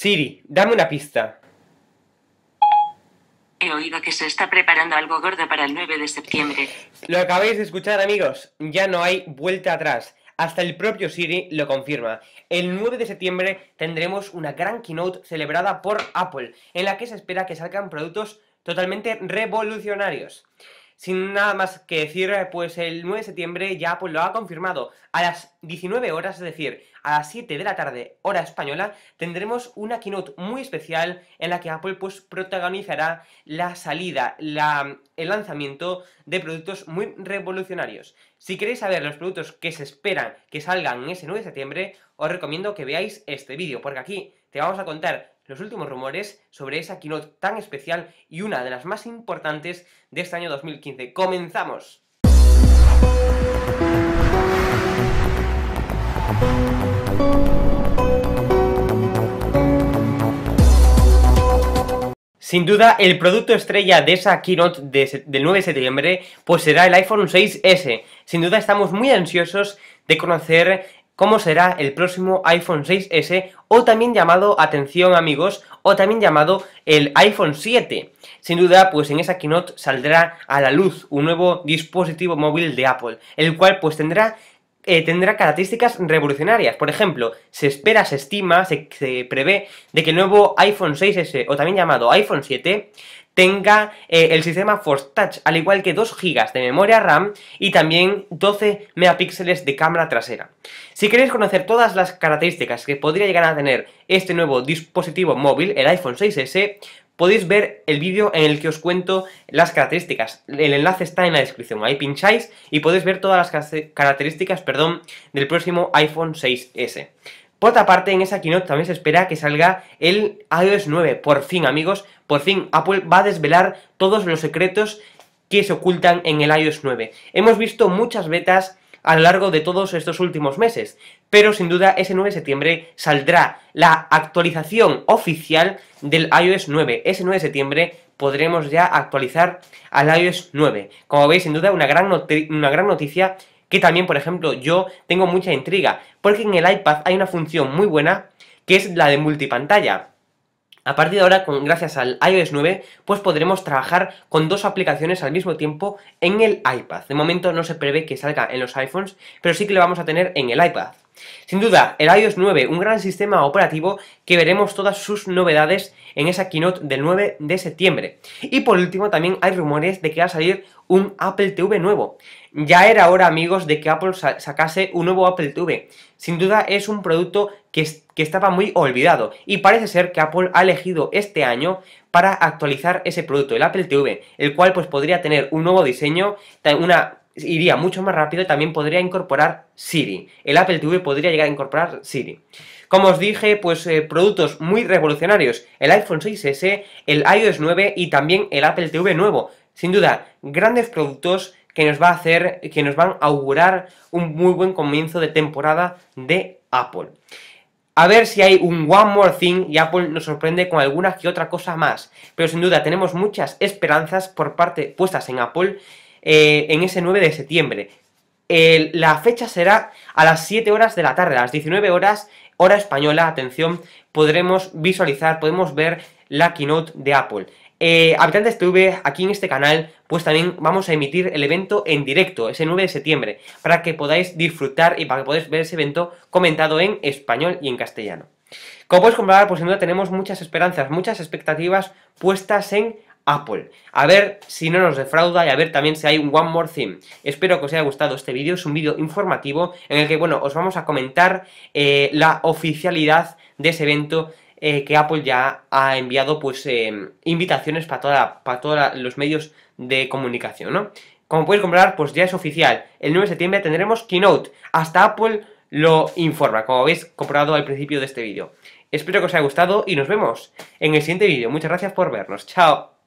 Siri, dame una pista. He oído que se está preparando algo gordo para el 9 de septiembre. Lo acabáis de escuchar, amigos. Ya no hay vuelta atrás. Hasta el propio Siri lo confirma. El 9 de septiembre tendremos una gran keynote celebrada por Apple, en la que se espera que salgan productos totalmente revolucionarios. Sin nada más que decir, eh, pues el 9 de septiembre ya Apple pues, lo ha confirmado. A las 19 horas, es decir, a las 7 de la tarde, hora española, tendremos una keynote muy especial en la que Apple pues, protagonizará la salida, la, el lanzamiento de productos muy revolucionarios. Si queréis saber los productos que se esperan que salgan ese 9 de septiembre, os recomiendo que veáis este vídeo, porque aquí te vamos a contar los últimos rumores sobre esa keynote tan especial y una de las más importantes de este año 2015. ¡Comenzamos! Sin duda, el producto estrella de esa keynote del 9 de septiembre pues será el iPhone 6S. Sin duda, estamos muy ansiosos de conocer cómo será el próximo iPhone 6S o también llamado, atención amigos, o también llamado el iPhone 7. Sin duda, pues en esa keynote saldrá a la luz un nuevo dispositivo móvil de Apple, el cual pues tendrá eh, tendrá características revolucionarias. Por ejemplo, se espera, se estima, se, prevé de que el nuevo iPhone 6S, o también llamado iPhone 7, tenga eh, el sistema Force Touch, al igual que 2 GB de memoria RAM y también 12 megapíxeles de cámara trasera. Si queréis conocer todas las características que podría llegar a tener este nuevo dispositivo móvil, el iPhone 6S, podéis ver el vídeo en el que os cuento las características. El enlace está en la descripción, ahí pincháis y podéis ver todas las características perdón, del próximo iPhone 6S. Por otra parte, en esa keynote también se espera que salga el iOS 9. Por fin, amigos, por fin Apple va a desvelar todos los secretos que se ocultan en el iOS 9. Hemos visto muchas betas a lo largo de todos estos últimos meses, pero sin duda ese 9 de septiembre saldrá la actualización oficial del iOS 9. Ese 9 de septiembre podremos ya actualizar al iOS 9. Como veis, sin duda una gran, una gran noticia que también, por ejemplo, yo tengo mucha intriga, porque en el iPad hay una función muy buena que es la de multipantalla. A partir de ahora, con, gracias al iOS 9, pues podremos trabajar con dos aplicaciones al mismo tiempo en el iPad. De momento no se prevé que salga en los iPhones, pero sí que lo vamos a tener en el iPad. Sin duda, el iOS 9, un gran sistema operativo que veremos todas sus novedades en esa keynote del 9 de septiembre. Y por último, también hay rumores de que va a salir un Apple TV nuevo. Ya era hora, amigos, de que Apple sacase un nuevo Apple TV. Sin duda, es un producto que, estaba muy olvidado y parece ser que Apple ha elegido este año para actualizar ese producto, el Apple TV, el cual pues podría tener un nuevo diseño, una iría mucho más rápido y también podría incorporar Siri. El Apple TV podría llegar a incorporar Siri. Como os dije, pues eh, productos muy revolucionarios, el iPhone 6S, el iOS 9 y también el Apple TV nuevo. Sin duda, grandes productos que nos va a hacer, que nos van a augurar un muy buen comienzo de temporada de Apple. A ver si hay un One More Thing y Apple nos sorprende con alguna que otra cosa más. Pero sin duda tenemos muchas esperanzas por parte puestas en Apple eh, en ese 9 de septiembre. la fecha será a las 7 horas de la tarde, a las 19 horas, hora española, atención, podremos visualizar, podemos ver la keynote de Apple. Eh, Habitantes TV, aquí en este canal, pues también vamos a emitir el evento en directo, ese 9 de septiembre, para que podáis disfrutar y para que podáis ver ese evento comentado en español y en castellano. Como podéis comprobar, pues sin duda tenemos muchas esperanzas, muchas expectativas puestas en Apple. A ver si no nos defrauda y a ver también si hay un One More Thing. Espero que os haya gustado este vídeo, es un vídeo informativo en el que, bueno, os vamos a comentar eh, la oficialidad de ese evento eh, que Apple ya ha enviado, pues, eh, invitaciones para todos para los medios de comunicación, ¿no? Como podéis comprobar, pues ya es oficial. El 9 de septiembre tendremos Keynote. Hasta Apple lo informa, como habéis comprobado al principio de este vídeo. Espero que os haya gustado y nos vemos en el siguiente vídeo. Muchas gracias por vernos. Chao.